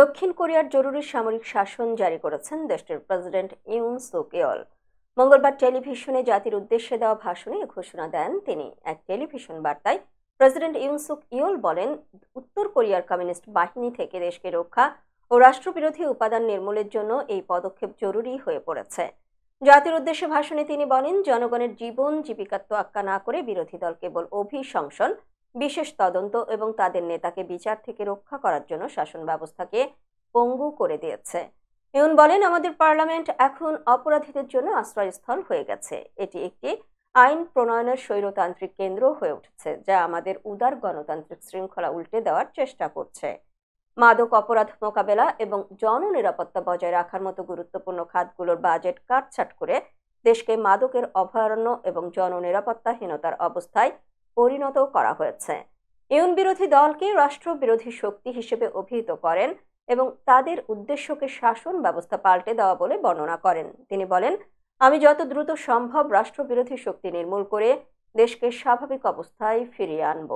দক্ষিণ কোরিয়ার জরুরি সামরিক শাসন জারি করেছেন দেশটির প্রেসিডেন্ট ইউন সোকেয়ল মঙ্গলবার টেলিভিশনে জাতির উদ্দেশ্যে দেওয়া ভাষণে ঘোষণা দেন তিনি এক টেলিভিশন বার্তায় প্রেসিডেন্ট ইউন সুক ইয়ল বলেন উত্তর কোরিয়ার কমিউনিস্ট বাহিনী থেকে দেশকে রক্ষা ও রাষ্ট্রবিরোধী উপাদান নির্মূলের জন্য এই পদক্ষেপ জরুরি হয়ে পড়েছে জাতির উদ্দেশ্যে ভাষণে তিনি বলেন জনগণের জীবন জীবিকাত্ম আক্কা না করে বিরোধী দল কেবল অভিশংসন বিশেষ তদন্ত এবং তাদের নেতাকে বিচার থেকে রক্ষা করার জন্য শাসন ব্যবস্থাকে পঙ্গু করে দিয়েছে ইউন বলেন আমাদের পার্লামেন্ট এখন অপরাধীদের জন্য আশ্রয়স্থল হয়ে গেছে এটি একটি আইন প্রণয়নের স্বৈরতান্ত্রিক কেন্দ্র হয়ে উঠেছে যা আমাদের উদার গণতান্ত্রিক শৃঙ্খলা উল্টে দেওয়ার চেষ্টা করছে মাদক অপরাধ মোকাবেলা এবং জননিরাপত্তা বজায় রাখার মতো গুরুত্বপূর্ণ খাতগুলোর বাজেট কাটছাট করে দেশকে মাদকের অভয়ারণ্য এবং জননিরাপত্তাহীনতার অবস্থায় পরিণত করা হয়েছে ইউন বিরোধী দলকে রাষ্ট্রবিরোধী শক্তি হিসেবে অভিহিত করেন এবং তাদের উদ্দেশ্যকে শাসন ব্যবস্থা পাল্টে দেওয়া বলে বর্ণনা করেন তিনি বলেন আমি যত দ্রুত সম্ভব রাষ্ট্রবিরোধী শক্তি নির্মূল করে দেশকে স্বাভাবিক অবস্থায় ফিরিয়ে আনব